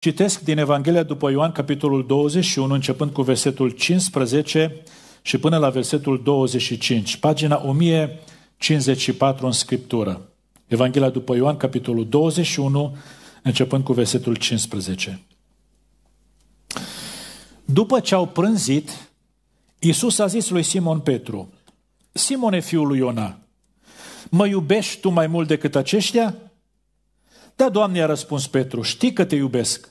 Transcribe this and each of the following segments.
Citesc din Evanghelia după Ioan, capitolul 21, începând cu versetul 15 și până la versetul 25, pagina 1054 în Scriptură. Evanghelia după Ioan, capitolul 21, începând cu versetul 15. După ce au prânzit, Iisus a zis lui Simon Petru, Simone, fiul lui Iona, mă iubești tu mai mult decât aceștia? Da, Doamne, a răspuns Petru, știi că te iubesc.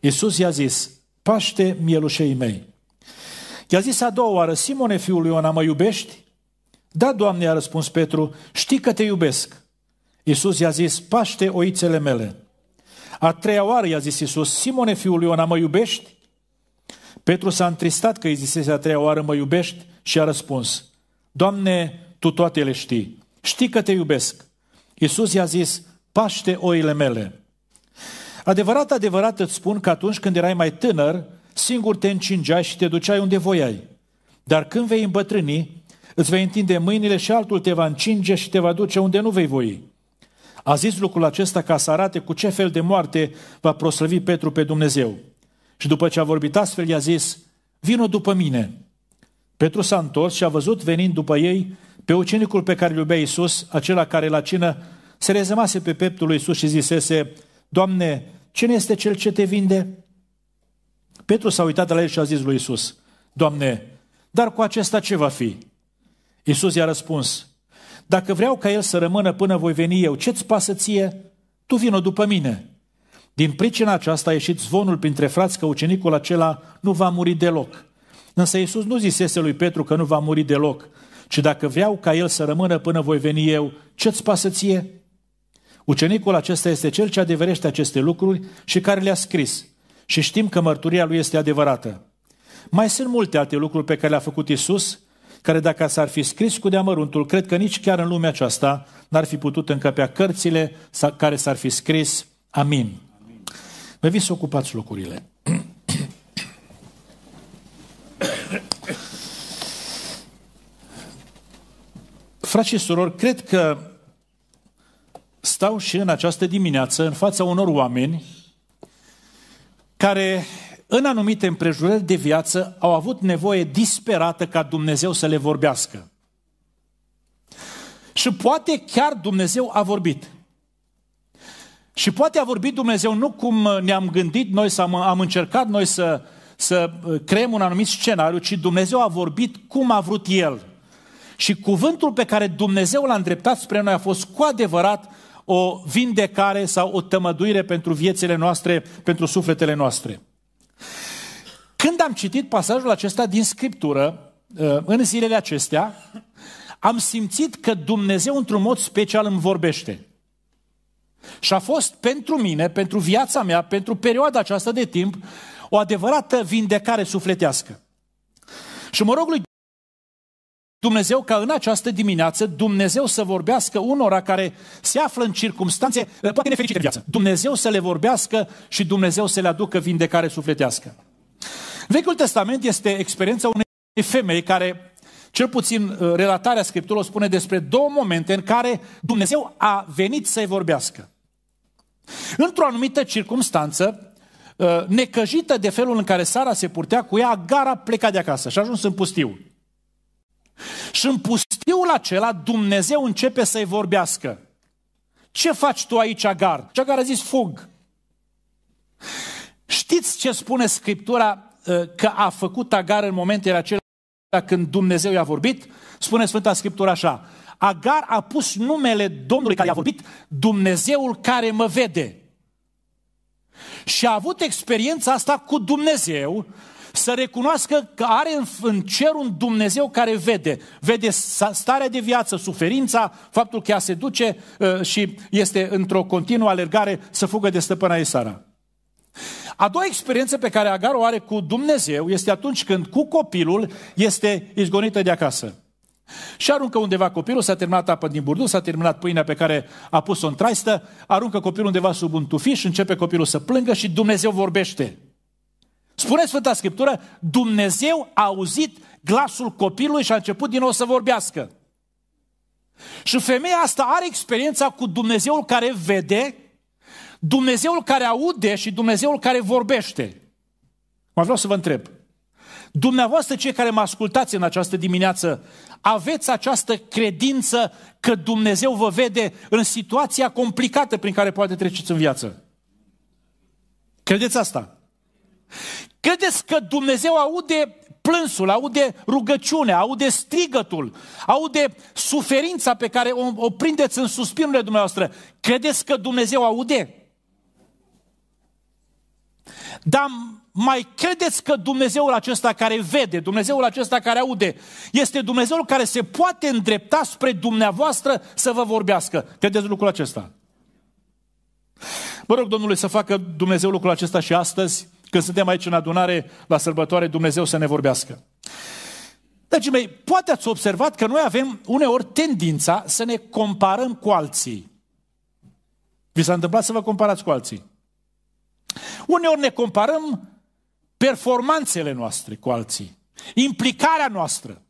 Iisus i-a zis, paște mielușei mei. I-a zis a doua oară, Simone, fiul lui Iona, mă iubești? Da, Doamne, a răspuns Petru, știi că te iubesc. Iisus i-a zis, paște oițele mele. A treia oară i-a zis Iisus, Simone, fiul lui Iona, mă iubești? Petru s-a întristat că îi zisese a treia oară, mă iubești? Și a răspuns, Doamne, Tu toate le știi, știi că te iubesc. Iisus i-a zis, paște oile mele. Adevărat, adevărat îți spun că atunci când erai mai tânăr, singur te încingeai și te duceai unde voiai. Dar când vei îmbătrâni, îți vei întinde mâinile și altul te va încinge și te va duce unde nu vei voi. A zis lucrul acesta ca să arate cu ce fel de moarte va proslăvi Petru pe Dumnezeu. Și după ce a vorbit astfel, i-a zis, vină după mine. Petru s-a întors și a văzut venind după ei pe ucenicul pe care îl iubea Iisus, acela care la cină se rezemase pe peptul lui Iisus și zisese, Doamne, cine este cel ce te vinde? Petru s-a uitat la el și a zis lui Iisus, Doamne, dar cu acesta ce va fi? Iisus i-a răspuns, dacă vreau ca el să rămână până voi veni eu, ce-ți pasă ție? Tu vină după mine. Din pricina aceasta a ieșit zvonul printre frați că ucenicul acela nu va muri deloc. Însă Iisus nu zisese lui Petru că nu va muri deloc, ci dacă vreau ca el să rămână până voi veni eu, ce-ți pasă ție? Ucenicul acesta este cel ce adeverește aceste lucruri și care le-a scris. Și știm că mărturia lui este adevărată. Mai sunt multe alte lucruri pe care le-a făcut Isus, care dacă s-ar fi scris cu deamăruntul, cred că nici chiar în lumea aceasta n-ar fi putut încăpea cărțile care s-ar fi scris. Amin. Vă vi să ocupați locurile. Frați și surori, cred că stau și în această dimineață în fața unor oameni care în anumite împrejurări de viață au avut nevoie disperată ca Dumnezeu să le vorbească. Și poate chiar Dumnezeu a vorbit. Și poate a vorbit Dumnezeu nu cum ne-am gândit noi, să am, am încercat noi să, să uh, creăm un anumit scenariu, ci Dumnezeu a vorbit cum a vrut El. Și cuvântul pe care Dumnezeu l-a îndreptat spre noi a fost cu adevărat o vindecare sau o tămăduire pentru viețile noastre, pentru sufletele noastre. Când am citit pasajul acesta din Scriptură, uh, în zilele acestea, am simțit că Dumnezeu într-un mod special îmi vorbește. Și a fost pentru mine, pentru viața mea, pentru perioada aceasta de timp, o adevărată vindecare sufletească. Și mă rog lui Dumnezeu ca în această dimineață Dumnezeu să vorbească unora care se află în circunstanțe eh, poate nefericite în viață. Dumnezeu să le vorbească și Dumnezeu să le aducă vindecare sufletească. Vechiul Testament este experiența unei femei care, cel puțin eh, relatarea Scripturilor spune despre două momente în care Dumnezeu a venit să-i vorbească. Într-o anumită circunstanță, eh, necăjită de felul în care Sara se purtea cu ea, Agar a plecat de acasă și a ajuns în pustiu. Și în pustiul acela Dumnezeu începe să-i vorbească. Ce faci tu aici, Agar? Și Agar a zis, fug. Știți ce spune Scriptura ă, că a făcut Agar în momentele acelea când Dumnezeu i-a vorbit? Spune Sfânta Scriptura așa, Agar a pus numele Domnului care i-a vorbit, Dumnezeul care mă vede. Și a avut experiența asta cu Dumnezeu să recunoască că are în cer un Dumnezeu care vede. Vede starea de viață, suferința, faptul că ea se duce ă, și este într-o continuă alergare să fugă de stăpâna ei Sara. A doua experiență pe care Agar o are cu Dumnezeu este atunci când cu copilul este izgonită de acasă. Și aruncă undeva copilul, s-a terminat apă din burdu, s-a terminat pâinea pe care a pus-o în traistă, aruncă copilul undeva sub un tufiș, începe copilul să plângă și Dumnezeu vorbește. Spune Sfânta Scriptură, Dumnezeu a auzit glasul copilului și a început din nou să vorbească. Și femeia asta are experiența cu Dumnezeul care vede, Dumnezeul care aude și Dumnezeul care vorbește. Mă vreau să vă întreb. Dumneavoastră, cei care mă ascultați în această dimineață, aveți această credință că Dumnezeu vă vede în situația complicată prin care poate treceți în viață. Credeți asta? Credeți că Dumnezeu aude plânsul, aude rugăciunea, aude strigătul, aude suferința pe care o, o prindeți în suspinurile dumneavoastră. Credeți că Dumnezeu aude? Dar mai credeți că Dumnezeul acesta care vede, Dumnezeul acesta care aude, este Dumnezeul care se poate îndrepta spre dumneavoastră să vă vorbească? Credeți lucrul acesta? Vă rog, Domnule, să facă Dumnezeu lucrul acesta și astăzi, când suntem aici în adunare, la sărbătoare, Dumnezeu să ne vorbească. Dragii mei, poate ați observat că noi avem uneori tendința să ne comparăm cu alții. Vi s-a întâmplat să vă comparați cu alții. Uneori ne comparăm performanțele noastre cu alții, implicarea noastră,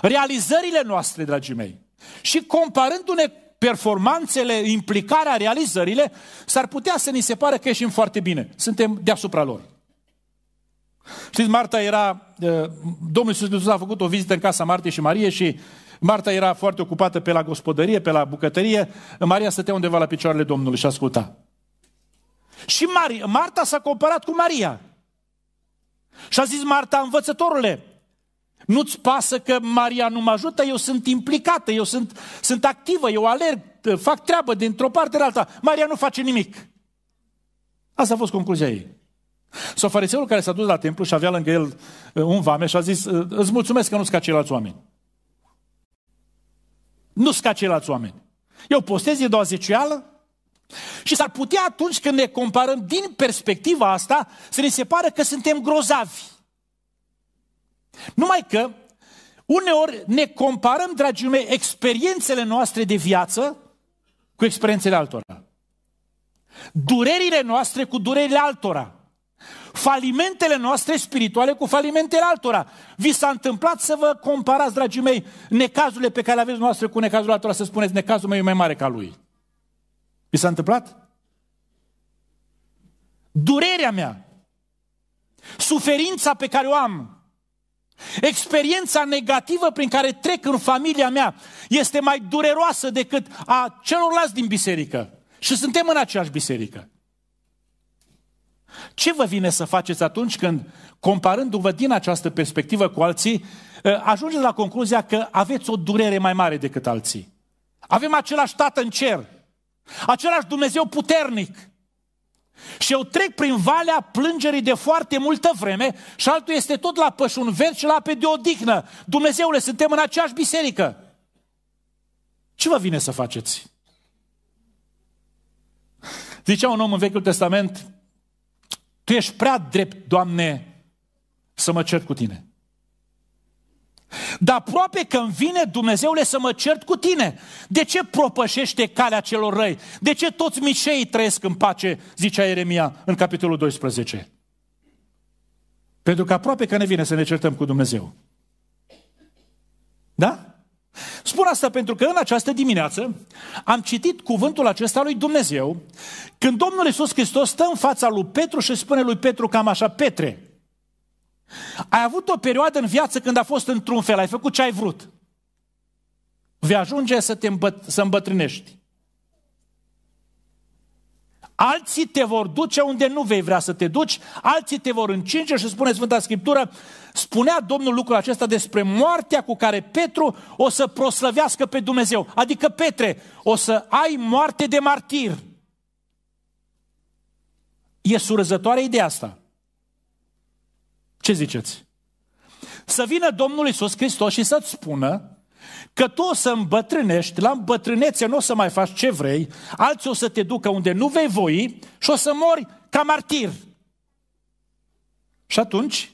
realizările noastre, dragii mei. Și comparându-ne performanțele, implicarea, realizările, s-ar putea să ni se pare că ieșim foarte bine. Suntem deasupra lor. Știți, Marta era, eh, Domnul Iisus Hristos a făcut o vizită în casa Martei și Marie și Marta era foarte ocupată pe la gospodărie, pe la bucătărie, Maria stătea undeva la picioarele Domnului și asculta. Și Maria, Marta s-a comparat cu Maria. Și a zis Marta, învățătorule, nu-ți pasă că Maria nu mă ajută? Eu sunt implicată, eu sunt, sunt activă, eu alerg, fac treabă dintr-o parte în alta. Maria nu face nimic. Asta a fost concluzia ei. Sau fariseul care s-a dus la templu și avea lângă el uh, un vame și a zis, uh, îți mulțumesc că nu-s ca ceilalți oameni. Nu-s ca ceilalți oameni. Eu postez de doua zeciuială și s-ar putea atunci când ne comparăm din perspectiva asta să ne se pară că suntem grozavi. Numai că uneori ne comparăm, dragii mei, experiențele noastre de viață cu experiențele altora. Durerile noastre cu durerile altora. Falimentele noastre spirituale cu falimentele altora. Vi s-a întâmplat să vă comparați, dragii mei, necazurile pe care le aveți noastre cu necazul altora, să spuneți, necazul meu e mai mare ca lui. Vi s-a întâmplat? Durerea mea, suferința pe care o am, Experiența negativă prin care trec în familia mea este mai dureroasă decât a celorlalți din biserică. Și suntem în aceeași biserică. Ce vă vine să faceți atunci când, comparându-vă din această perspectivă cu alții, ă, ajungeți la concluzia că aveți o durere mai mare decât alții? Avem același Tată în cer, același Dumnezeu puternic. Și eu trec prin valea plângerii de foarte multă vreme și altul este tot la pășun verde și la ape de odihnă. Dumnezeule, suntem în aceeași biserică. Ce vă vine să faceți? Zicea un om în Vechiul Testament, tu ești prea drept, Doamne, să mă cert cu tine. Dar aproape că îmi vine Dumnezeule să mă cert cu tine. De ce propășește calea celor răi? De ce toți miceii trăiesc în pace, zicea Ieremia în capitolul 12? Pentru că aproape că ne vine să ne certăm cu Dumnezeu. Da? Spun asta pentru că în această dimineață am citit cuvântul acesta lui Dumnezeu când Domnul Iisus Hristos stă în fața lui Petru și spune lui Petru cam așa, Petre, ai avut o perioadă în viață când a fost într-un fel, ai făcut ce ai vrut. Vei ajunge să te îmbăt- să îmbătrânești. Alții te vor duce unde nu vei vrea să te duci, alții te vor încinge și spune Sfânta Scriptură, spunea Domnul lucrul acesta despre moartea cu care Petru o să proslăvească pe Dumnezeu. Adică, Petre, o să ai moarte de martir. E surăzătoare ideea asta. Ce ziceți? Să vină Domnul Isus Hristos și să-ți spună Că tu o să îmbătrânești, la îmbătrânețe nu o să mai faci ce vrei, alții o să te ducă unde nu vei voi și o să mori ca martir. Și atunci,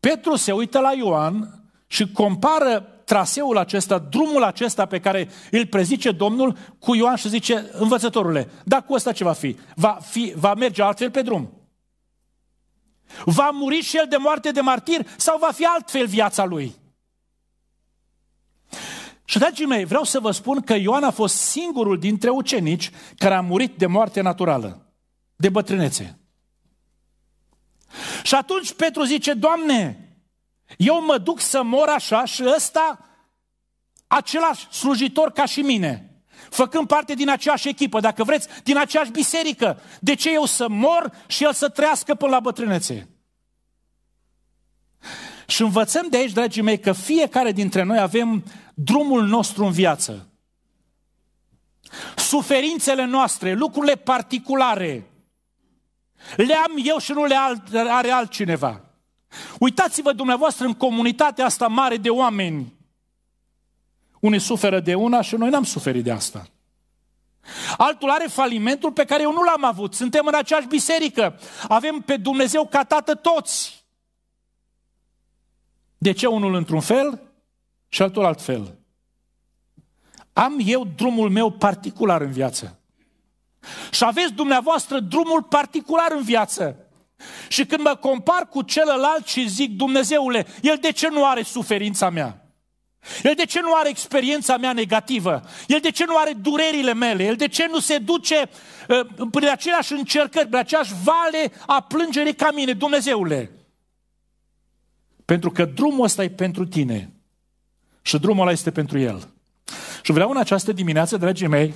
Petru se uită la Ioan și compară traseul acesta, drumul acesta pe care îl prezice Domnul cu Ioan și zice, învățătorule, dar cu ăsta ce va fi? Va, fi, va merge altfel pe drum. Va muri și el de moarte de martir sau va fi altfel viața lui? Și, dragii mei, vreau să vă spun că Ioan a fost singurul dintre ucenici care a murit de moarte naturală, de bătrânețe. Și atunci Petru zice, Doamne, eu mă duc să mor așa și ăsta, același slujitor ca și mine, făcând parte din aceeași echipă, dacă vreți, din aceeași biserică. De ce eu să mor și el să trăiască până la bătrânețe? Și învățăm de aici, dragii mei, că fiecare dintre noi avem drumul nostru în viață. Suferințele noastre, lucrurile particulare, le am eu și nu le are altcineva. Uitați-vă dumneavoastră în comunitatea asta mare de oameni. Unii suferă de una și noi n-am suferit de asta. Altul are falimentul pe care eu nu l-am avut. Suntem în aceeași biserică. Avem pe Dumnezeu ca tată toți. De ce unul într-un fel și altul altfel. Am eu drumul meu particular în viață. Și aveți dumneavoastră drumul particular în viață. Și când mă compar cu celălalt și zic, Dumnezeule, el de ce nu are suferința mea? El de ce nu are experiența mea negativă? El de ce nu are durerile mele? El de ce nu se duce uh, prin aceleași încercări, prin aceeași vale a plângerii ca mine, Dumnezeule? Pentru că drumul ăsta e pentru tine. Și drumul ăla este pentru el. Și vreau în această dimineață, dragii mei,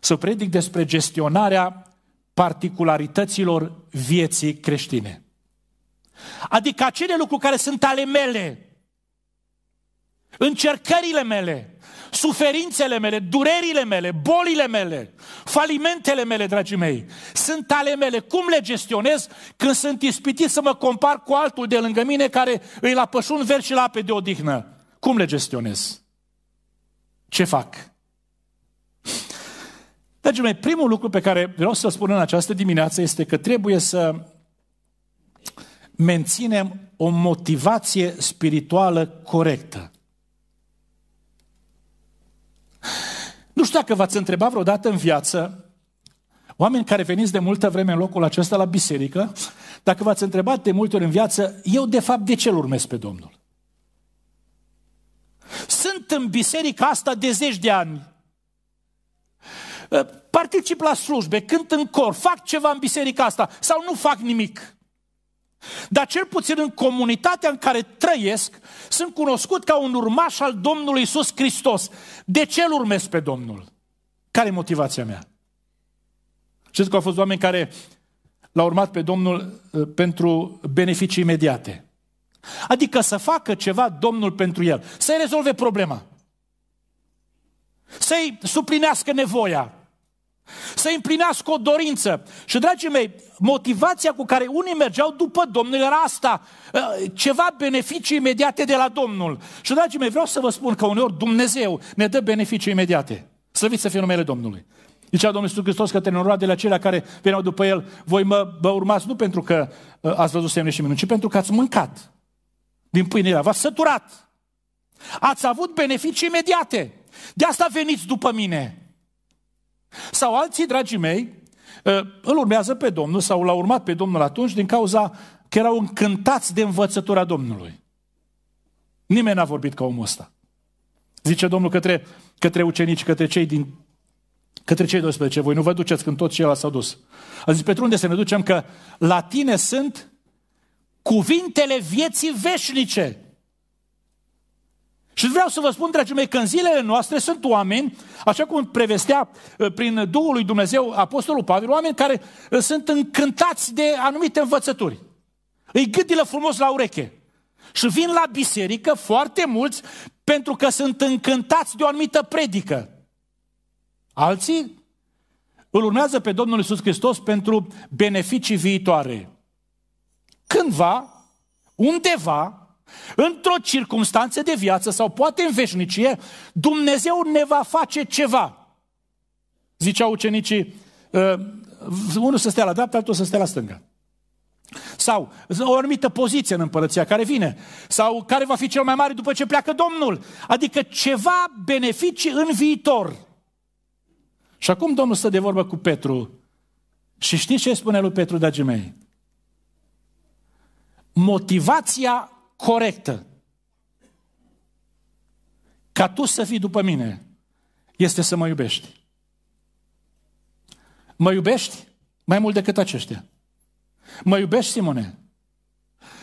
să predic despre gestionarea particularităților vieții creștine. Adică acele lucruri care sunt ale mele, încercările mele, suferințele mele, durerile mele, bolile mele, falimentele mele, dragii mei, sunt ale mele. Cum le gestionez când sunt ispitit să mă compar cu altul de lângă mine care îi la pășun verde și la ape de odihnă? Cum le gestionez? Ce fac? Dragii mei, primul lucru pe care vreau să-l spun în această dimineață este că trebuie să menținem o motivație spirituală corectă. Nu știu dacă v-ați întrebat vreodată în viață, oameni care veniți de multă vreme în locul acesta la biserică, dacă v-ați întrebat de multe ori în viață, eu de fapt de ce îl urmez pe Domnul? Sunt în biserica asta de zeci de ani. Particip la slujbe, cânt în cor, fac ceva în biserica asta sau nu fac nimic. Dar cel puțin în comunitatea în care trăiesc, sunt cunoscut ca un urmaș al Domnului Isus Hristos. De ce îl urmez pe Domnul? Care e motivația mea? Știți că au fost oameni care l-au urmat pe Domnul eh, pentru beneficii imediate. Adică să facă ceva Domnul pentru el, să-i rezolve problema, să-i suplinească nevoia, să-i împlinească o dorință. Și, dragii mei, motivația cu care unii mergeau după Domnul era asta, eh, ceva beneficii imediate de la Domnul. Și, dragii mei, vreau să vă spun că uneori Dumnezeu ne dă beneficii imediate. Slăviți să fie numele Domnului. Zicea Domnul Iisus Hristos către noroadele acelea care veneau după El, voi mă, mă urmați nu pentru că eh, ați văzut semne și minuni, ci pentru că ați mâncat din pâine, v-ați săturat. Ați avut beneficii imediate. De asta veniți după mine. Sau alții, dragii mei, ă, îl urmează pe Domnul sau l-au urmat pe Domnul atunci din cauza că erau încântați de învățătura Domnului. Nimeni n-a vorbit ca omul ăsta. Zice Domnul către, către ucenici, către cei din către cei 12, voi nu vă duceți când tot ceilalți s-au dus. A zis, pentru unde să ne ducem? Că la tine sunt cuvintele vieții veșnice. Și vreau să vă spun, dragii mei, că în zilele noastre sunt oameni, așa cum prevestea ă, prin Duhul lui Dumnezeu Apostolul Pavel, oameni care ă, sunt încântați de anumite învățături. Îi gâdilă frumos la ureche. Și vin la biserică foarte mulți pentru că sunt încântați de o anumită predică. Alții îl urmează pe Domnul Isus Hristos pentru beneficii viitoare cândva, undeva, într-o circunstanță de viață sau poate în veșnicie, Dumnezeu ne va face ceva. Ziceau ucenicii, uh, unul să stea la dreapta, altul să stea la stânga. Sau o anumită poziție în împărăția care vine. Sau care va fi cel mai mare după ce pleacă Domnul. Adică ceva beneficii în viitor. Și acum Domnul stă de vorbă cu Petru. Și știți ce spune lui Petru, dragii mei? motivația corectă ca tu să fii după mine este să mă iubești. Mă iubești mai mult decât aceștia. Mă iubești, Simone?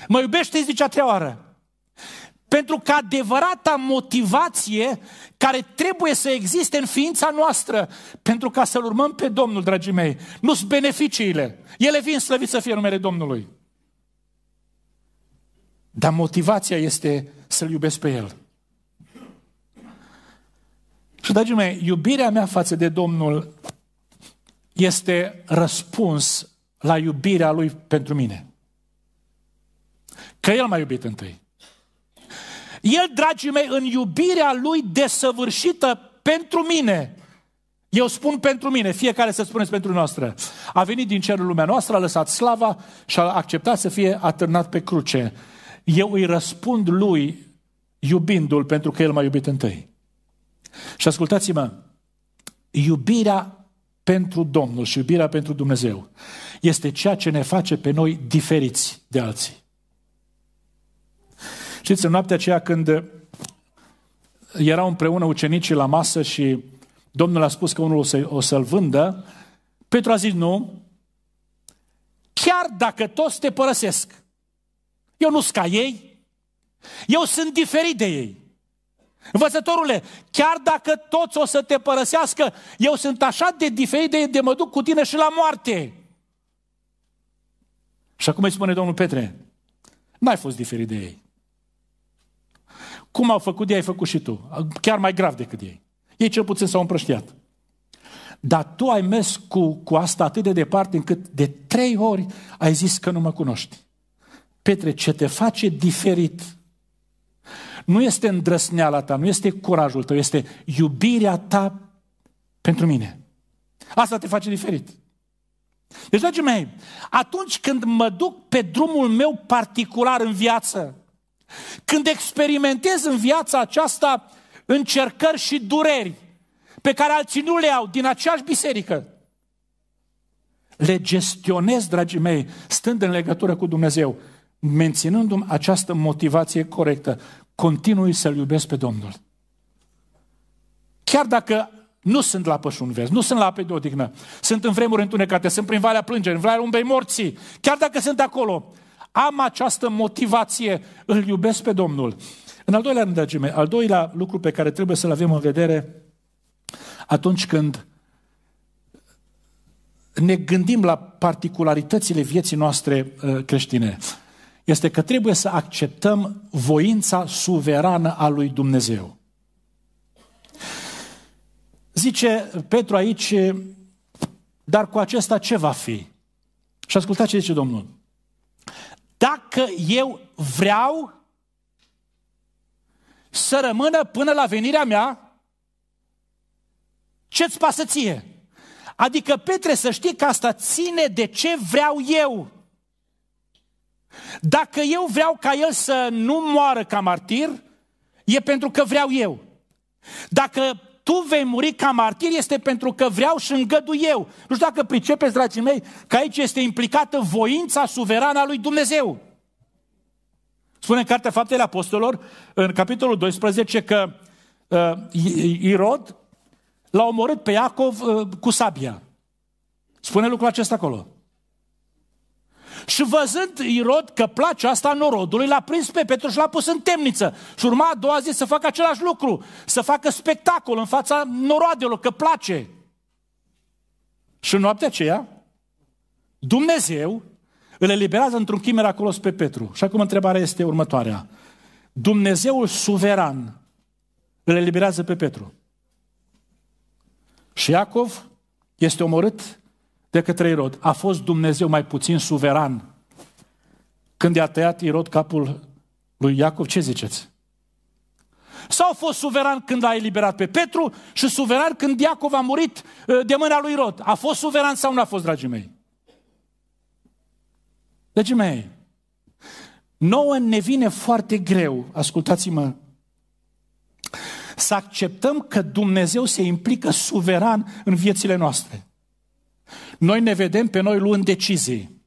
Mă iubești, zice a treia oară. Pentru că adevărata motivație care trebuie să existe în ființa noastră pentru ca să-L urmăm pe Domnul, dragii mei, nu sunt beneficiile. Ele vin slăvit să fie numele Domnului. Dar motivația este să-L iubesc pe El. Și, dragii mei, iubirea mea față de Domnul este răspuns la iubirea Lui pentru mine. Că El m-a iubit întâi. El, dragii mei, în iubirea Lui desăvârșită pentru mine, eu spun pentru mine, fiecare să spuneți pentru noastră, a venit din cerul lumea noastră, a lăsat slava și a acceptat să fie atârnat pe cruce eu îi răspund lui iubindu-l pentru că el m-a iubit întâi. Și ascultați-mă, iubirea pentru Domnul și iubirea pentru Dumnezeu este ceea ce ne face pe noi diferiți de alții. Știți, în noaptea aceea când erau împreună ucenicii la masă și Domnul a spus că unul o, să, să-l vândă, Petru a zis nu, chiar dacă toți te părăsesc, eu nu sunt ca ei. Eu sunt diferit de ei. Învățătorule, chiar dacă toți o să te părăsească, eu sunt așa de diferit de ei de mă duc cu tine și la moarte. Și acum îi spune domnul Petre, n-ai fost diferit de ei. Cum au făcut ei, ai făcut și tu. Chiar mai grav decât ei. Ei cel puțin s-au împrăștiat. Dar tu ai mers cu, cu asta atât de departe încât de trei ori ai zis că nu mă cunoști. Petre, ce te face diferit nu este îndrăsneala ta, nu este curajul tău, este iubirea ta pentru mine. Asta te face diferit. Deci, dragii mei, atunci când mă duc pe drumul meu particular în viață, când experimentez în viața aceasta încercări și dureri pe care alții nu le au din aceeași biserică, le gestionez, dragii mei, stând în legătură cu Dumnezeu menținându-mi această motivație corectă. Continui să-L iubesc pe Domnul. Chiar dacă nu sunt la pășun vers, nu sunt la ape de odihnă, sunt în vremuri întunecate, sunt prin valea plângerii, în valea umbei morții, chiar dacă sunt acolo, am această motivație, îl iubesc pe Domnul. În al doilea rând, dragii mei, al doilea lucru pe care trebuie să-l avem în vedere atunci când ne gândim la particularitățile vieții noastre uh, creștine este că trebuie să acceptăm voința suverană a lui Dumnezeu. Zice Petru aici, dar cu acesta ce va fi? Și ascultați ce zice Domnul. Dacă eu vreau să rămână până la venirea mea, ce-ți pasă ție? Adică, Petre, să știi că asta ține de ce vreau eu. Dacă eu vreau ca el să nu moară ca martir, e pentru că vreau eu. Dacă tu vei muri ca martir este pentru că vreau și îngădui eu. Nu știu dacă pricepeți, dragii mei, că aici este implicată voința suverană a lui Dumnezeu. Spune în Cartea Faptele Apostolilor, în capitolul 12, că uh, Irod l-a omorât pe Iacov uh, cu sabia. Spune lucrul acesta acolo. Și văzând Irod că place asta norodului, l-a prins pe Petru și l-a pus în temniță. Și urma a doua zi să facă același lucru, să facă spectacol în fața noroadelor, că place. Și în noaptea aceea, Dumnezeu îl eliberează într-un chim miraculos pe Petru. Și acum întrebarea este următoarea. Dumnezeul suveran îl eliberează pe Petru. Și Iacov este omorât decât Irod. A fost Dumnezeu mai puțin suveran când i-a tăiat Irod capul lui Iacov? Ce ziceți? Sau a fost suveran când a eliberat pe Petru și suveran când Iacov a murit ă, de mâna lui Irod? A fost suveran sau nu a fost, dragii mei? Dragii mei, nouă ne vine foarte greu, ascultați-mă, să acceptăm că Dumnezeu se implică suveran în viețile noastre. Noi ne vedem pe noi luând decizii.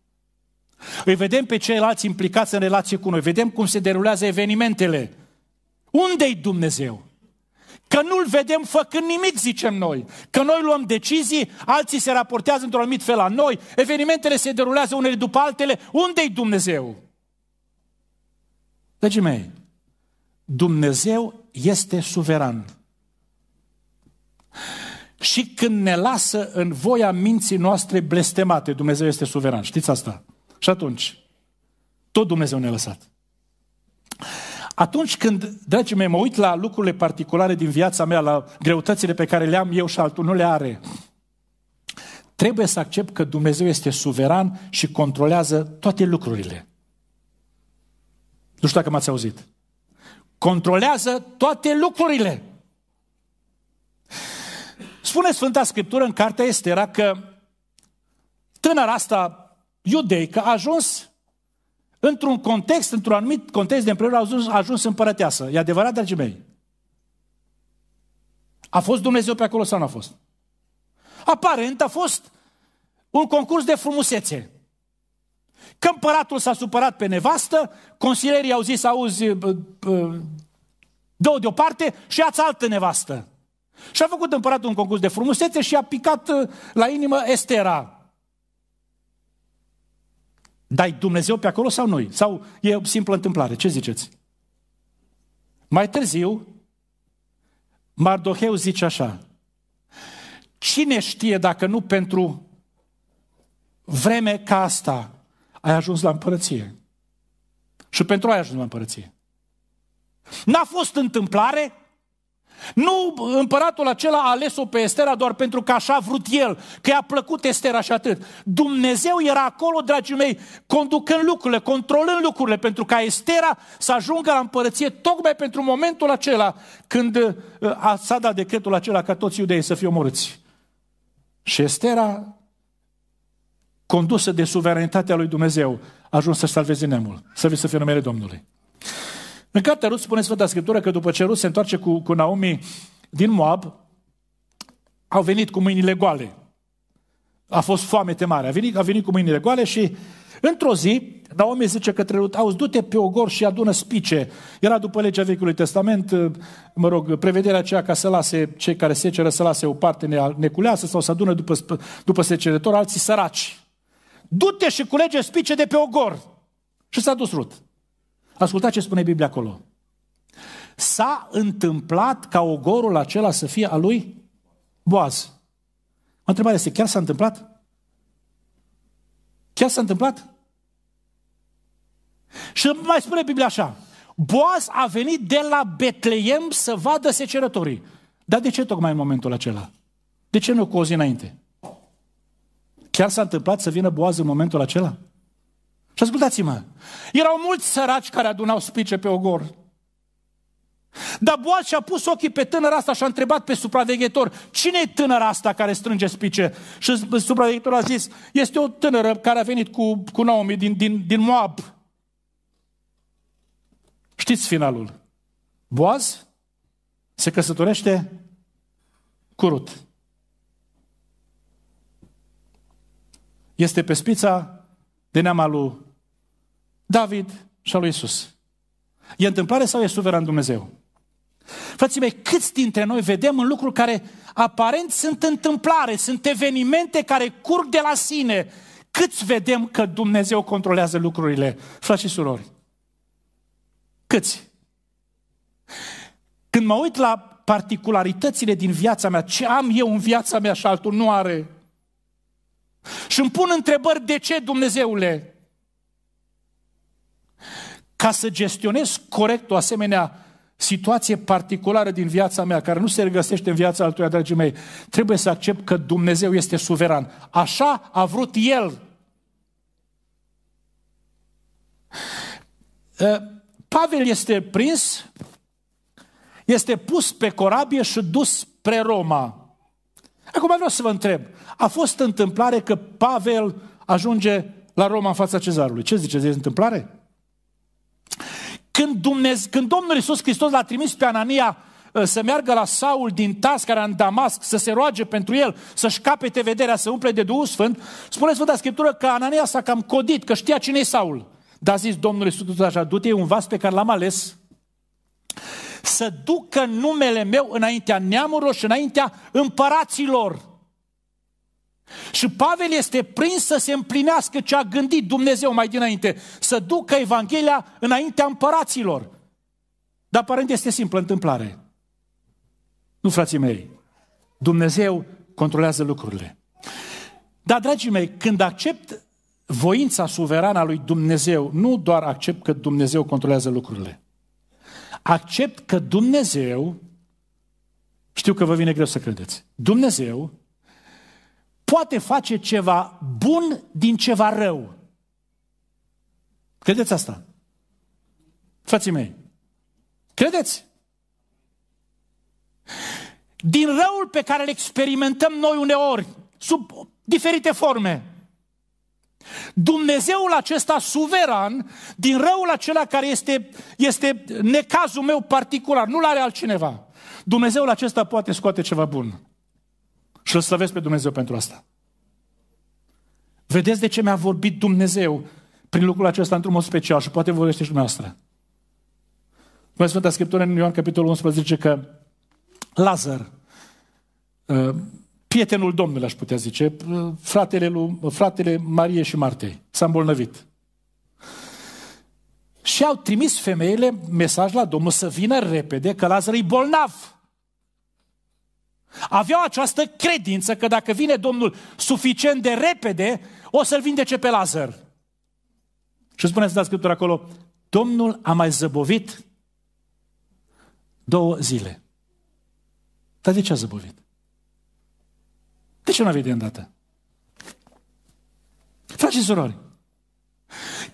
Îi vedem pe ceilalți implicați în relație cu noi, vedem cum se derulează evenimentele. Unde-i Dumnezeu? Că nu-L vedem făcând nimic, zicem noi. Că noi luăm decizii, alții se raportează într-un anumit fel la noi, evenimentele se derulează unele după altele. Unde-i Dumnezeu? Dragii mei, Dumnezeu este suveran și când ne lasă în voia minții noastre blestemate. Dumnezeu este suveran, știți asta? Și atunci, tot Dumnezeu ne-a lăsat. Atunci când, dragii mei, mă uit la lucrurile particulare din viața mea, la greutățile pe care le am eu și altul nu le are, trebuie să accept că Dumnezeu este suveran și controlează toate lucrurile. Nu știu dacă m-ați auzit. Controlează toate lucrurile. Spune Sfânta Scriptură în cartea Estera că tânăra asta iudeică a ajuns într-un context, într-un anumit context de împreună, a ajuns, a ajuns împărăteasă. E adevărat, dragii mei? A fost Dumnezeu pe acolo sau nu a fost? Aparent a fost un concurs de frumusețe. Că împăratul s-a supărat pe nevastă, consilierii au zis, auzi, dă-o deoparte și ați altă nevastă. Și a făcut împăratul un concurs de frumusețe și a picat uh, la inimă Estera. Dai Dumnezeu pe acolo sau noi Sau e o simplă întâmplare? Ce ziceți? Mai târziu, Mardoheu zice așa, Cine știe dacă nu pentru vreme ca asta ai ajuns la împărăție? Și pentru ai ajuns la împărăție. N-a fost întâmplare, nu împăratul acela a ales-o pe Estera doar pentru că așa a vrut el, că i-a plăcut Estera și atât. Dumnezeu era acolo, dragii mei, conducând lucrurile, controlând lucrurile, pentru ca Estera să ajungă la împărăție tocmai pentru momentul acela când uh, a, s-a dat decretul acela ca toți iudeii să fie omorâți. Și Estera, condusă de suveranitatea lui Dumnezeu, a ajuns să salveze neamul. Să vi să fie numele Domnului. În cartea Rus spune Sfânta Scriptură că după ce Rus se întoarce cu, cu Naomi din Moab, au venit cu mâinile goale. A fost foame mare. A venit, a venit cu mâinile goale și într-o zi, Naomi zice către Rut, auzi, du-te pe ogor și adună spice. Era după legea Vechiului Testament, mă rog, prevederea aceea ca să lase cei care seceră să lase o parte neculeasă sau să adună după, după secerător alții săraci. Du-te și culege spice de pe ogor. Și s-a dus Rut. Ascultați ce spune Biblia acolo. S-a întâmplat ca ogorul acela să fie a lui Boaz. Mă întrebare este, chiar s-a întâmplat? Chiar s-a întâmplat? Și mai spune Biblia așa, Boaz a venit de la Betleem să vadă secerătorii. Dar de ce tocmai în momentul acela? De ce nu cu o zi înainte? Chiar s-a întâmplat să vină Boaz în momentul acela? Și ascultați-mă, erau mulți săraci care adunau spice pe ogor. Dar Boaz și-a pus ochii pe tânăra asta și a întrebat pe supraveghetor, cine e tânăra asta care strânge spice? Și supraveghetorul a zis, este o tânără care a venit cu, cu Naomi din, din, din Moab. Știți finalul. Boaz se căsătorește cu Rut. Este pe spița de neama lui David și al lui Isus. E întâmplare sau e suveran Dumnezeu? Frații mei, câți dintre noi vedem în lucruri care aparent sunt întâmplare, sunt evenimente care curg de la sine, câți vedem că Dumnezeu controlează lucrurile, frați și surori? Câți? Când mă uit la particularitățile din viața mea, ce am eu în viața mea și altul nu are, și îmi pun întrebări de ce, Dumnezeule? ca să gestionez corect o asemenea situație particulară din viața mea, care nu se regăsește în viața altuia, dragii mei, trebuie să accept că Dumnezeu este suveran. Așa a vrut El. Eh, Pavel este prins, este pus pe corabie și dus spre Roma. Acum vreau să vă întreb, a fost întâmplare că Pavel ajunge la Roma în fața cezarului. Ce ziceți, e întâmplare? Când, Dumnezeu, când Domnul Iisus Hristos l-a trimis pe Anania uh, să meargă la Saul din care în Damasc, să se roage pentru el, să-și capete vederea, să umple de Duhul Sfânt, spune Sfânta Scriptură că Anania s-a cam codit, că știa cine e Saul. Dar a zis Domnul Iisus așa, du-te, un vas pe care l-am ales, să ducă numele meu înaintea neamurilor și înaintea împăraților. Și Pavel este prins să se împlinească ce a gândit Dumnezeu mai dinainte, să ducă Evanghelia înaintea împăraților. Dar aparent este simplă întâmplare. Nu, frații mei, Dumnezeu controlează lucrurile. Dar, dragii mei, când accept voința suverană a lui Dumnezeu, nu doar accept că Dumnezeu controlează lucrurile. Accept că Dumnezeu, știu că vă vine greu să credeți, Dumnezeu poate face ceva bun din ceva rău. Credeți asta? Frații mei, credeți? Din răul pe care îl experimentăm noi uneori, sub diferite forme, Dumnezeul acesta suveran, din răul acela care este, este necazul meu particular, nu-l are altcineva. Dumnezeul acesta poate scoate ceva bun. Și îl slăvesc pe Dumnezeu pentru asta. Vedeți de ce mi-a vorbit Dumnezeu prin lucrul acesta într-un mod special și poate vorbește și dumneavoastră. Spune Sfânta Scriptură în Ioan capitolul 11 că Lazar, uh, prietenul Domnului, aș putea zice, uh, fratele, lui, uh, fratele Marie și Martei, s-a îmbolnăvit. Și au trimis femeile mesaj la Domnul să vină repede că Lazar e bolnav. Aveau această credință că dacă vine Domnul suficient de repede, o să-l vindece pe Lazar. Și spuneți la Scriptura acolo, Domnul a mai zăbovit două zile. Dar de ce a zăbovit? De ce nu a venit de îndată? Frații și surori,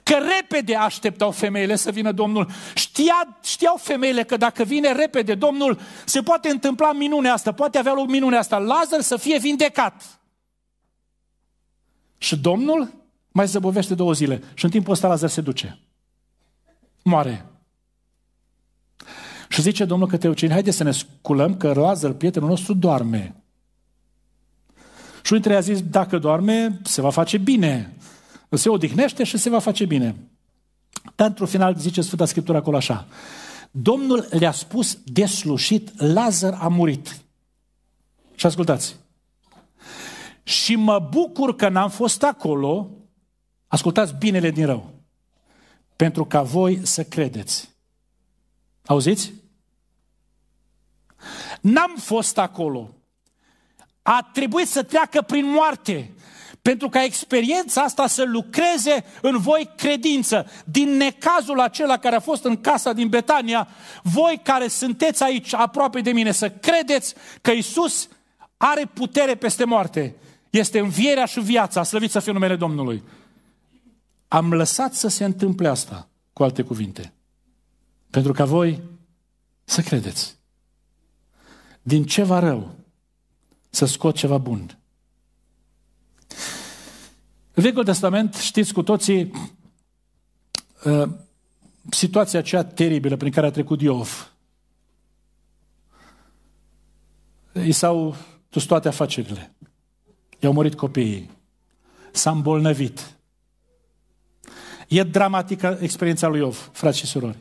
că repede așteptau femeile să vină Domnul. Știa, știau femeile că dacă vine repede Domnul, se poate întâmpla minunea asta, poate avea loc minunea asta, Lazar să fie vindecat. Și Domnul mai zăbovește două zile și în timpul ăsta Lazar se duce. Moare. Și zice Domnul către ucenici, haide să ne sculăm că Lazar, prietenul nostru, doarme. Și unul dintre a zis, dacă doarme, se va face bine. Se odihnește și se va face bine. Dar într-un final zice Sfânta Scriptură acolo așa. Domnul le-a spus deslușit, Lazar a murit. Și ascultați. Și mă bucur că n-am fost acolo, ascultați binele din rău, pentru ca voi să credeți. Auziți? N-am fost acolo. A trebuit să treacă prin moarte pentru ca experiența asta să lucreze în voi credință. Din necazul acela care a fost în casa din Betania, voi care sunteți aici aproape de mine, să credeți că Isus are putere peste moarte. Este învierea și viața, slăvit să fie numele Domnului. Am lăsat să se întâmple asta, cu alte cuvinte. Pentru ca voi să credeți. Din ceva rău să scot ceva bun. În Vechiul Testament știți cu toții uh, situația aceea teribilă prin care a trecut Iov. I s-au dus toate afacerile. I-au murit copiii. S-a îmbolnăvit. E dramatică experiența lui Iov, frați și surori.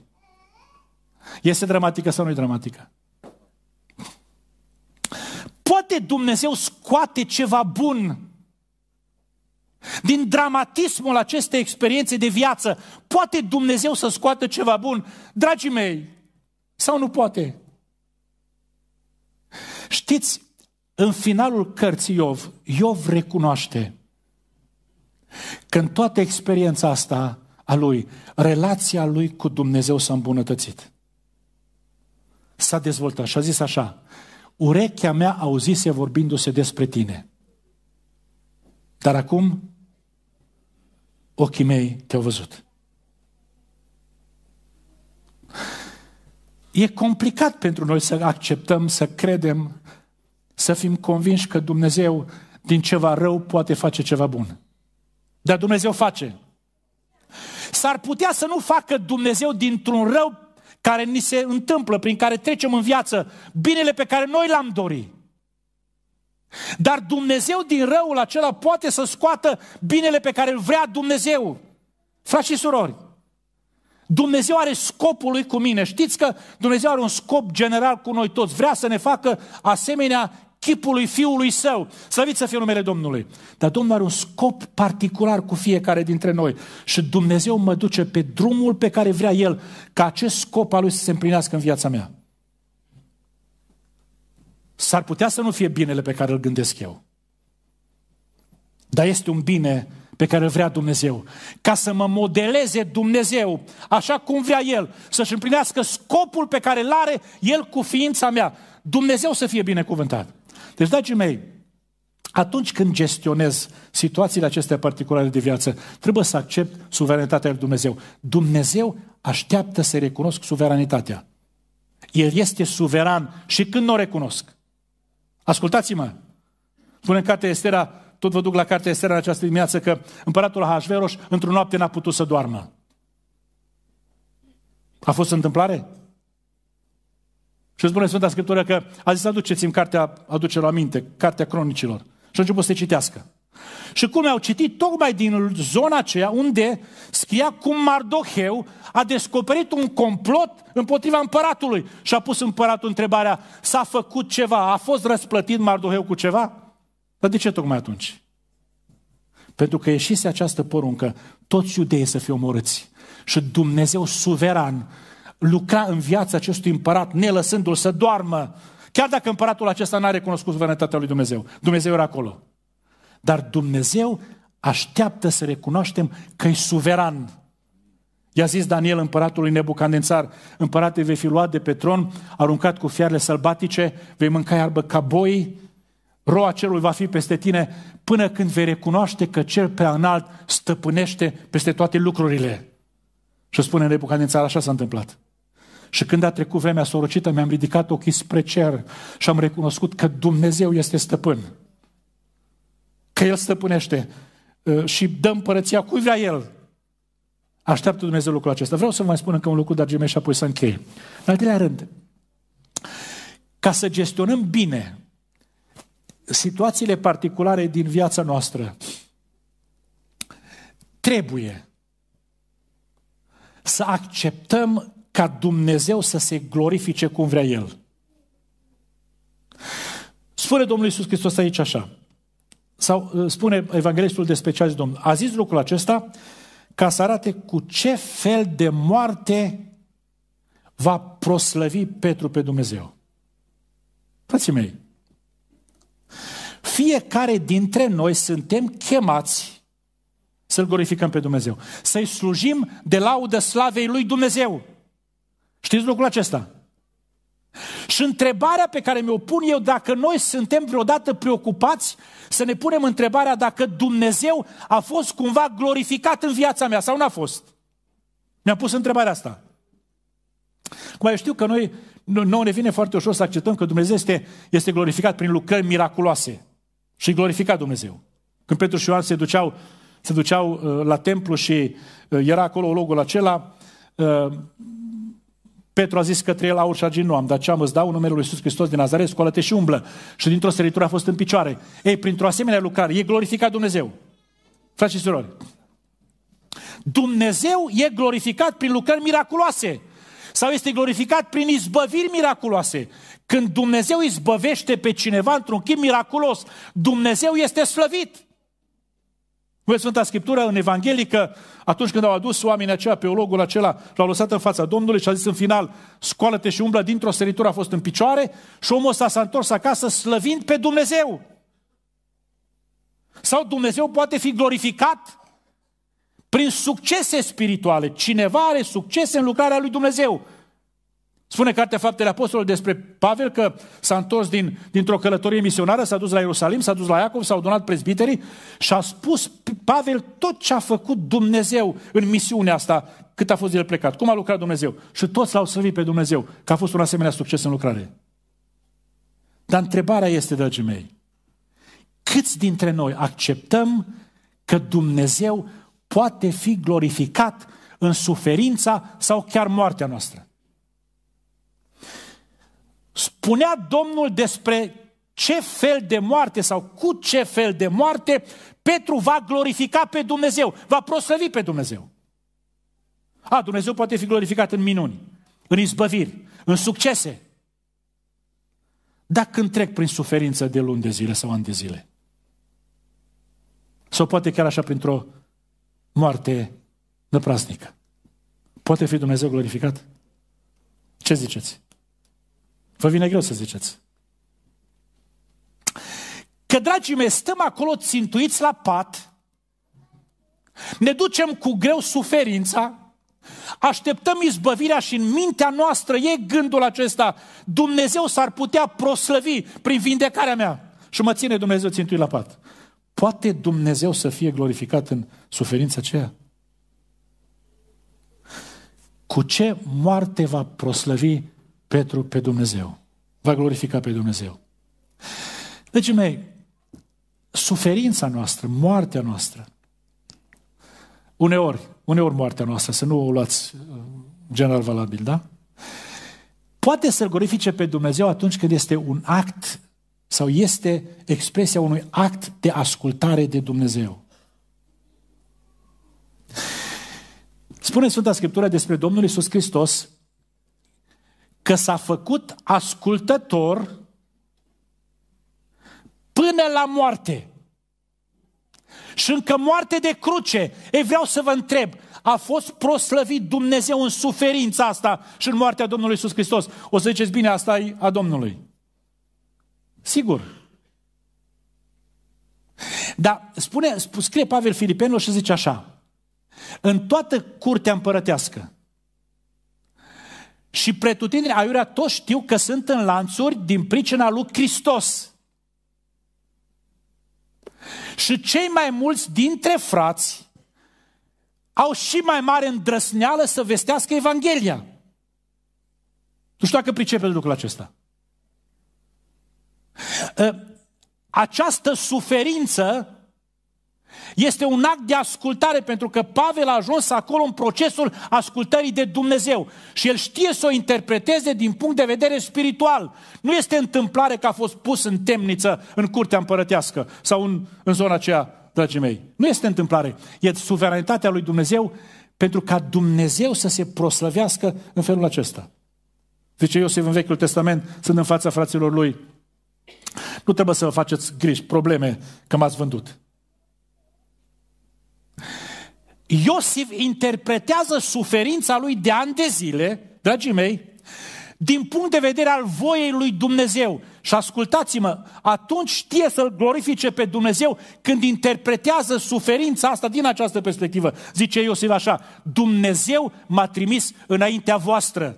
Este dramatică sau nu e dramatică? Poate Dumnezeu scoate ceva bun din dramatismul acestei experiențe de viață, poate Dumnezeu să scoată ceva bun, dragii mei, sau nu poate? Știți, în finalul cărții Iov, Iov recunoaște că în toată experiența asta a lui, relația lui cu Dumnezeu s-a îmbunătățit. S-a dezvoltat și a zis așa, urechea mea auzise vorbindu-se despre tine. Dar acum ochii mei te-au văzut. E complicat pentru noi să acceptăm, să credem, să fim convinși că Dumnezeu din ceva rău poate face ceva bun. Dar Dumnezeu face. S-ar putea să nu facă Dumnezeu dintr-un rău care ni se întâmplă, prin care trecem în viață, binele pe care noi l-am dorit. Dar Dumnezeu din răul acela poate să scoată binele pe care îl vrea Dumnezeu. Frați și surori, Dumnezeu are scopul lui cu mine. Știți că Dumnezeu are un scop general cu noi toți. Vrea să ne facă asemenea chipului Fiului Său. Slăviți să fie numele Domnului. Dar Domnul are un scop particular cu fiecare dintre noi. Și Dumnezeu mă duce pe drumul pe care vrea El ca acest scop al Lui să se împlinească în viața mea. S-ar putea să nu fie binele pe care îl gândesc eu. Dar este un bine pe care îl vrea Dumnezeu. Ca să mă modeleze Dumnezeu așa cum vrea El, să-și împlinească scopul pe care îl are El cu ființa mea. Dumnezeu să fie binecuvântat. Deci, dragii mei, atunci când gestionez situațiile acestea particulare de viață, trebuie să accept suveranitatea lui Dumnezeu. Dumnezeu așteaptă să recunosc suveranitatea. El este suveran și când nu o recunosc. Ascultați-mă! Spune în cartea Estera, tot vă duc la cartea Estera în această dimineață, că împăratul Ahasveros într-o noapte n-a putut să doarmă. A fost întâmplare? Și spune Sfânta Scriptură că a zis aduceți-mi cartea, aduce aminte, cartea cronicilor. Și a început să citească. Și cum au citit tocmai din zona aceea unde scria cum Mardoheu a descoperit un complot împotriva împăratului și a pus împăratul întrebarea, s-a făcut ceva, a fost răsplătit Mardoheu cu ceva? Dar de ce tocmai atunci? Pentru că ieșise această poruncă, toți iudeii să fie omorâți. Și Dumnezeu suveran lucra în viața acestui împărat, nelăsându-l să doarmă, chiar dacă împăratul acesta n-a recunoscut suveranitatea lui Dumnezeu. Dumnezeu era acolo. Dar Dumnezeu așteaptă să recunoaștem că e suveran. I-a zis Daniel împăratului Nebucanențar, împărate vei fi luat de pe tron, aruncat cu fiarele sălbatice, vei mânca iarbă ca boi. roa cerului va fi peste tine până când vei recunoaște că cel prea înalt stăpânește peste toate lucrurile. Și spune Nebucanențar, așa s-a întâmplat. Și când a trecut vremea sorocită, mi-am ridicat ochii spre cer și am recunoscut că Dumnezeu este stăpân că El stăpânește uh, și dă împărăția cui vrea El. Așteaptă Dumnezeu lucrul acesta. Vreau să vă mai spun încă un lucru, dar mei, și apoi să închei. În al treilea rând, ca să gestionăm bine situațiile particulare din viața noastră, trebuie să acceptăm ca Dumnezeu să se glorifice cum vrea El. Spune Domnul Iisus Hristos aici așa, sau uh, spune evanghelistul despre ce a zis Domnul. A zis lucrul acesta ca să arate cu ce fel de moarte va proslăvi Petru pe Dumnezeu. Frații mei, fiecare dintre noi suntem chemați să-L glorificăm pe Dumnezeu, să-i slujim de laudă slavei lui Dumnezeu. Știți lucrul acesta? Și întrebarea pe care mi-o pun eu, dacă noi suntem vreodată preocupați, să ne punem întrebarea dacă Dumnezeu a fost cumva glorificat în viața mea sau n-a fost. Mi-am pus întrebarea asta. Cum eu știu că noi, nouă ne vine foarte ușor să acceptăm că Dumnezeu este, este glorificat prin lucrări miraculoase. Și glorificat Dumnezeu. Când Petru și Ioan se duceau, se duceau uh, la templu și uh, era acolo logul acela, uh, Petru a zis către el, aur și nu am, dar ce am, îți dau numele lui Iisus Hristos din Nazaret, scoală-te și umblă. Și dintr-o săritură a fost în picioare. Ei, printr-o asemenea lucrare, e glorificat Dumnezeu. Frați și surori, Dumnezeu e glorificat prin lucrări miraculoase sau este glorificat prin izbăviri miraculoase. Când Dumnezeu izbăvește pe cineva într-un chip miraculos, Dumnezeu este slăvit. Vă Sfânta Scriptură în evanghelică, atunci când au adus oamenii aceia, peologul acela, l-au lăsat în fața Domnului și a zis în final, scoală-te și umblă, dintr-o săritură a fost în picioare și omul ăsta s-a întors acasă slăvind pe Dumnezeu. Sau Dumnezeu poate fi glorificat prin succese spirituale. Cineva are succese în lucrarea lui Dumnezeu. Spune Cartea Faptele Apostolului despre Pavel că s-a întors din, dintr-o călătorie misionară, s-a dus la Ierusalim, s-a dus la Iacov, s-au adunat prezbiterii și a spus Pavel tot ce a făcut Dumnezeu în misiunea asta, cât a fost el plecat, cum a lucrat Dumnezeu. Și toți l-au slăvit pe Dumnezeu, că a fost un asemenea succes în lucrare. Dar întrebarea este, dragii mei, câți dintre noi acceptăm că Dumnezeu poate fi glorificat în suferința sau chiar moartea noastră? spunea Domnul despre ce fel de moarte sau cu ce fel de moarte Petru va glorifica pe Dumnezeu, va proslăvi pe Dumnezeu. A, Dumnezeu poate fi glorificat în minuni, în izbăviri, în succese. Dar când trec prin suferință de luni de zile sau ani de zile, sau poate chiar așa printr-o moarte năprasnică, poate fi Dumnezeu glorificat? Ce ziceți? Vă vine greu să ziceți. Că, dragii mei, stăm acolo țintuiți la pat, ne ducem cu greu suferința, așteptăm izbăvirea și în mintea noastră e gândul acesta, Dumnezeu s-ar putea proslăvi prin vindecarea mea. Și mă ține Dumnezeu țintuit la pat. Poate Dumnezeu să fie glorificat în suferința aceea? Cu ce moarte va proslăvi Petru pe Dumnezeu. Va glorifica pe Dumnezeu. Deci, mei, suferința noastră, moartea noastră, uneori, uneori moartea noastră, să nu o luați uh, general valabil, da? Poate să-L glorifice pe Dumnezeu atunci când este un act sau este expresia unui act de ascultare de Dumnezeu. Spune Sfânta Scriptură despre Domnul Isus Hristos că s-a făcut ascultător până la moarte. Și încă moarte de cruce. Ei, vreau să vă întreb, a fost proslăvit Dumnezeu în suferința asta și în moartea Domnului Iisus Hristos. O să ziceți, bine, asta e a Domnului. Sigur. Dar spune, scrie Pavel Filipenul și zice așa, în toată curtea împărătească, și pretutindeni aiurea toți știu că sunt în lanțuri din pricina lui Hristos. Și cei mai mulți dintre frați au și mai mare îndrăsneală să vestească Evanghelia. Nu știu dacă pricepe lucrul acesta. Ă, această suferință este un act de ascultare pentru că Pavel a ajuns acolo în procesul ascultării de Dumnezeu și el știe să o interpreteze din punct de vedere spiritual. Nu este întâmplare că a fost pus în temniță în curtea împărătească sau în, în zona aceea, dragii mei. Nu este întâmplare. E suveranitatea lui Dumnezeu pentru ca Dumnezeu să se proslăvească în felul acesta. Zice Iosif în Vechiul Testament, sunt în fața fraților lui. Nu trebuie să vă faceți griji, probleme că m-ați vândut. Iosif interpretează suferința lui de ani de zile, dragii mei, din punct de vedere al voiei lui Dumnezeu. Și ascultați-mă, atunci știe să-L glorifice pe Dumnezeu când interpretează suferința asta din această perspectivă. Zice Iosif așa, Dumnezeu m-a trimis înaintea voastră.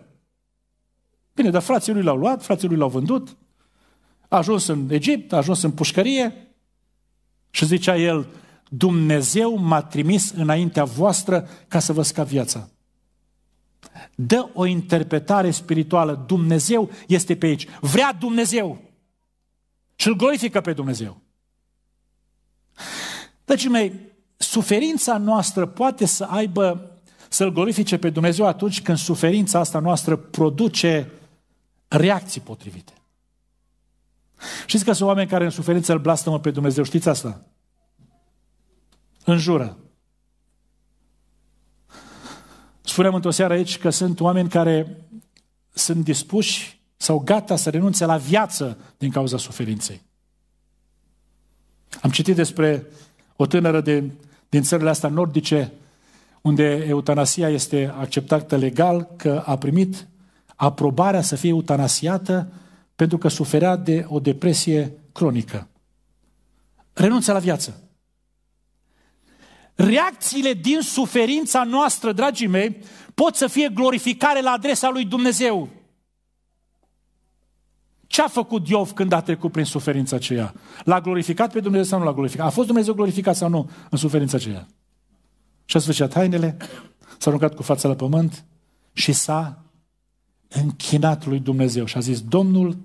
Bine, dar frații lui l-au luat, frații lui l-au vândut, a ajuns în Egipt, a ajuns în pușcărie și zicea el, Dumnezeu m-a trimis înaintea voastră ca să vă scap viața. Dă o interpretare spirituală. Dumnezeu este pe aici. Vrea Dumnezeu. Și îl glorifică pe Dumnezeu. Deci, mei, suferința noastră poate să aibă, să-L glorifice pe Dumnezeu atunci când suferința asta noastră produce reacții potrivite. Știți că sunt oameni care în suferință îl blastămă pe Dumnezeu, știți asta? înjură. Spuneam într-o seară aici că sunt oameni care sunt dispuși sau gata să renunțe la viață din cauza suferinței. Am citit despre o tânără de, din țările astea nordice, unde eutanasia este acceptată legal, că a primit aprobarea să fie eutanasiată pentru că suferea de o depresie cronică. Renunță la viață. Reacțiile din suferința noastră, dragii mei, pot să fie glorificare la adresa lui Dumnezeu. Ce a făcut Iov când a trecut prin suferința aceea? L-a glorificat pe Dumnezeu sau nu l-a glorificat? A fost Dumnezeu glorificat sau nu în suferința aceea? Și-a sfârșit hainele, s-a aruncat cu fața la pământ și s-a închinat lui Dumnezeu și a zis, Domnul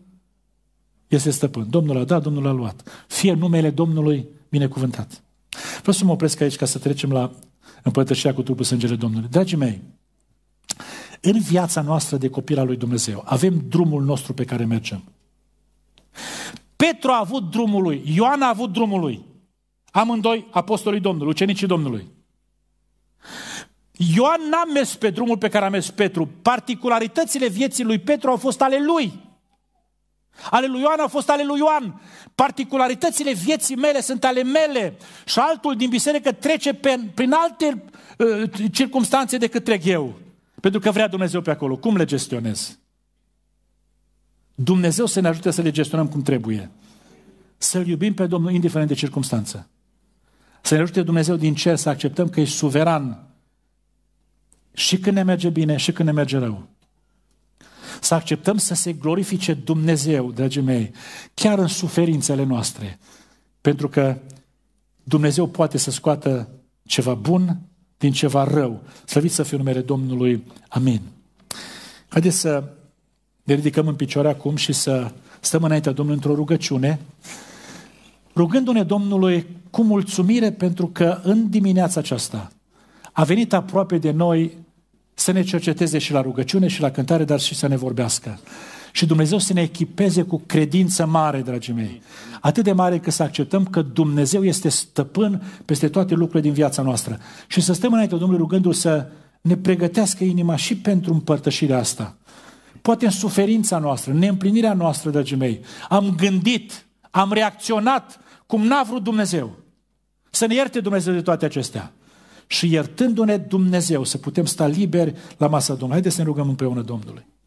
este stăpân, Domnul a dat, Domnul a luat. Fie numele Domnului binecuvântat. Vreau să mă opresc aici ca să trecem la împărtășirea cu trupul sângele Domnului. Dragii mei, în viața noastră de copil al lui Dumnezeu avem drumul nostru pe care mergem. Petru a avut drumul lui, Ioan a avut drumul lui. Amândoi apostolii Domnului, ucenicii Domnului. Ioan n-a mers pe drumul pe care a mers Petru. Particularitățile vieții lui Petru au fost ale lui. Ale lui Ioan a fost ale lui Ioan. Particularitățile vieții mele sunt ale mele. Și altul din biserică trece pe, prin alte uh, circunstanțe decât trec eu. Pentru că vrea Dumnezeu pe acolo. Cum le gestionez? Dumnezeu să ne ajute să le gestionăm cum trebuie. Să-L iubim pe Domnul indiferent de circunstanță. Să ne ajute Dumnezeu din cer să acceptăm că e suveran și când ne merge bine și când ne merge rău. Să acceptăm să se glorifice Dumnezeu, dragii mei, chiar în suferințele noastre. Pentru că Dumnezeu poate să scoată ceva bun din ceva rău. Slăviți să fie numele Domnului. Amin. Haideți să ne ridicăm în picioare acum și să stăm înaintea Domnului într-o rugăciune, rugându-ne Domnului cu mulțumire pentru că în dimineața aceasta a venit aproape de noi să ne cerceteze și la rugăciune și la cântare, dar și să ne vorbească. Și Dumnezeu să ne echipeze cu credință mare, dragii mei. Atât de mare că să acceptăm că Dumnezeu este stăpân peste toate lucrurile din viața noastră. Și să stăm înainte Domnului rugându-L să ne pregătească inima și pentru împărtășirea asta. Poate în suferința noastră, în neîmplinirea noastră, dragii mei, am gândit, am reacționat cum n-a vrut Dumnezeu. Să ne ierte Dumnezeu de toate acestea și iertându-ne Dumnezeu să putem sta liberi la masa Domnului. Haideți să ne rugăm împreună Domnului.